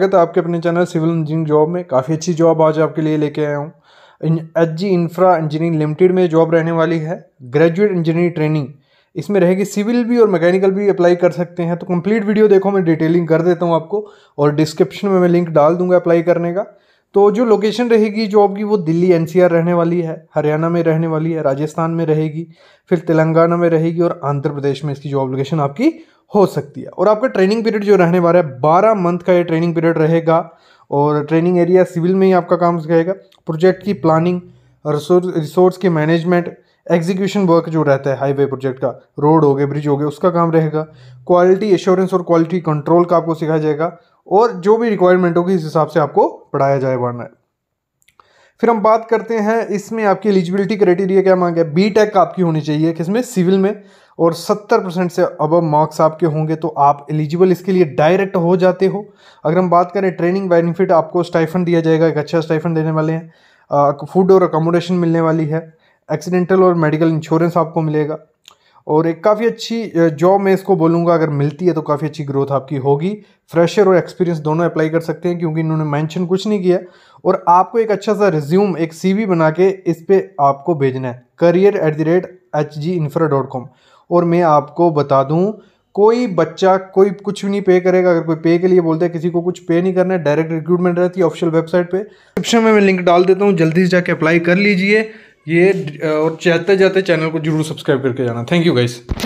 स्वागत है आपके अपने चैनल सिविल इंजीनियरिंग जॉब में काफ़ी अच्छी जॉब आज आपके लिए लेके आया हूँ H G infra engineering limited में जॉब रहने वाली है ग्रेजुएट इंजीनियरिंग ट्रेनिंग इसमें रहेगी सिविल भी और मैकेनिकल भी अप्लाई कर सकते हैं तो कंप्लीट वीडियो देखो मैं डिटेलिंग कर देता हूँ आपको और डिस्क्रिप्शन में मैं लिंक डाल दूंगा अप्लाई करने का तो जो लोकेशन रहेगी जॉब की वो दिल्ली एनसीआर रहने वाली है हरियाणा में रहने वाली है राजस्थान में रहेगी फिर तेलंगाना में रहेगी और आंध्र प्रदेश में इसकी जॉब लोकेशन आपकी हो सकती है और आपका ट्रेनिंग पीरियड जो रहने वाला है बारह मंथ का ये ट्रेनिंग पीरियड रहेगा और ट्रेनिंग एरिया सिविल में ही आपका काम रहेगा प्रोजेक्ट की प्लानिंग रिसोर्स के मैनेजमेंट एग्जीक्यूशन वर्क जो रहता है हाईवे प्रोजेक्ट का रोड हो गए ब्रिज हो गए उसका काम रहेगा क्वालिटी एश्योरेंस और क्वालिटी कंट्रोल का आपको सिखाया जाएगा और जो भी रिक्वायरमेंट होगी इस हिसाब से आपको पढ़ाया जाए वर्ण है फिर हम बात करते हैं इसमें आपकी एलिजिबिलिटी क्राइटेरिया क्या मांगे बी टेक आपकी होनी चाहिए किसमें सिविल में और 70 परसेंट से अब मार्क्स आपके होंगे तो आप एलिजिबल इसके लिए डायरेक्ट हो जाते हो अगर हम बात करें ट्रेनिंग बेनिफिट आपको स्टाइफन दिया जाएगा एक अच्छा स्टाइफन देने वाले हैं फूड और अकोमोडेशन मिलने वाली है एक्सीडेंटल और मेडिकल इंश्योरेंस आपको मिलेगा और एक काफ़ी अच्छी जॉब मैं इसको बोलूँगा अगर मिलती है तो काफ़ी अच्छी ग्रोथ आपकी होगी फ्रेशर और एक्सपीरियंस दोनों अप्लाई कर सकते हैं क्योंकि इन्होंने मेंशन कुछ नहीं किया और आपको एक अच्छा सा रिज्यूम एक सीवी बना के इस पर आपको भेजना है career at the rate H G infra dot com और मैं आपको बता दूँ कोई बच्चा कोई कुछ भी नहीं पे करेगा अगर कोई पे के लिए बोलता है किसी को कुछ पे नहीं करना है डायरेक्ट रिक्रूटमेंट रहती है ऑफिशियल वेबसाइट पे डिस्क्रिप्शन में मैं लिंक डाल देता हूँ जल्दी से जाके अप्लाई कर लीजिए ये और चाहते जाते चैनल को जरूर सब्सक्राइब करके जाना थैंक यू गाइस